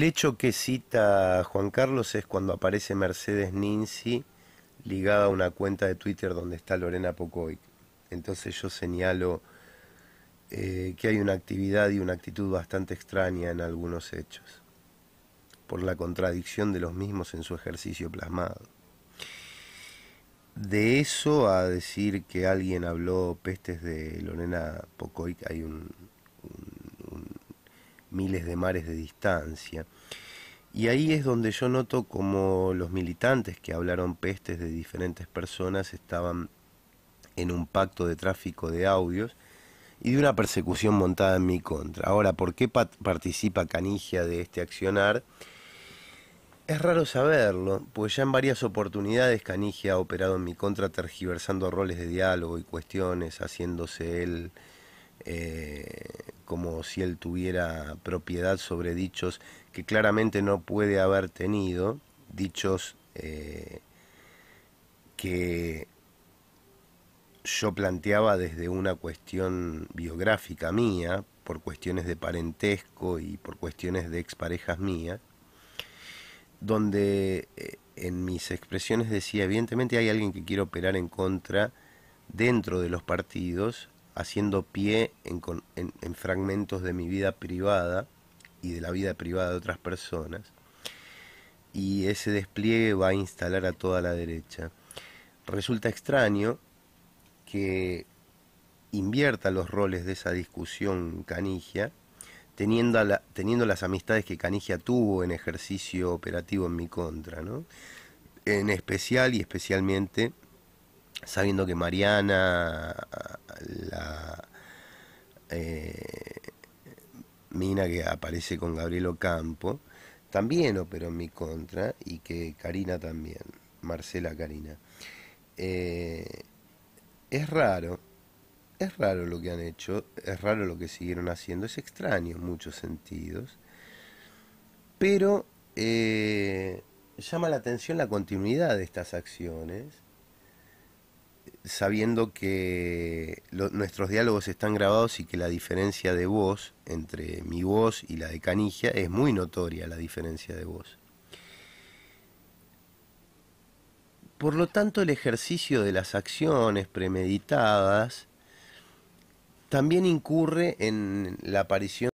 El hecho que cita Juan Carlos es cuando aparece Mercedes Ninzi ligada a una cuenta de Twitter donde está Lorena Pocoy. Entonces yo señalo eh, que hay una actividad y una actitud bastante extraña en algunos hechos, por la contradicción de los mismos en su ejercicio plasmado. De eso a decir que alguien habló pestes de Lorena Pocoy, hay un, miles de mares de distancia. Y ahí es donde yo noto como los militantes que hablaron pestes de diferentes personas estaban en un pacto de tráfico de audios y de una persecución montada en mi contra. Ahora, ¿por qué participa Canigia de este accionar? Es raro saberlo, pues ya en varias oportunidades Canigia ha operado en mi contra tergiversando roles de diálogo y cuestiones, haciéndose él eh, como si él tuviera propiedad sobre dichos que claramente no puede haber tenido, dichos eh, que yo planteaba desde una cuestión biográfica mía, por cuestiones de parentesco y por cuestiones de exparejas mías, donde eh, en mis expresiones decía, evidentemente hay alguien que quiere operar en contra dentro de los partidos haciendo pie en, fragmentos de mi vida privada y de la vida privada de otras personas. Y ese despliegue va a instalar a toda la derecha. Resulta extraño que invierta los roles de esa discusión canigia, teniendo, teniendo las amistades que Canigia tuvo en ejercicio operativo en mi contra, ¿no? En especial y especialmente sabiendo que Mariana, la eh, mina que aparece con Gabriel Ocampo, también operó en mi contra y que Karina también, Marcela Karina. Eh, es raro, es raro lo que han hecho, es raro lo que siguieron haciendo, es extraño en muchos sentidos, pero eh, llama la atención la continuidad de estas acciones sabiendo que nuestros diálogos están grabados y que la diferencia de voz entre mi voz y la de Canigia es muy notoria la diferencia de voz. Por lo tanto, el ejercicio de las acciones premeditadas también incurre en la aparición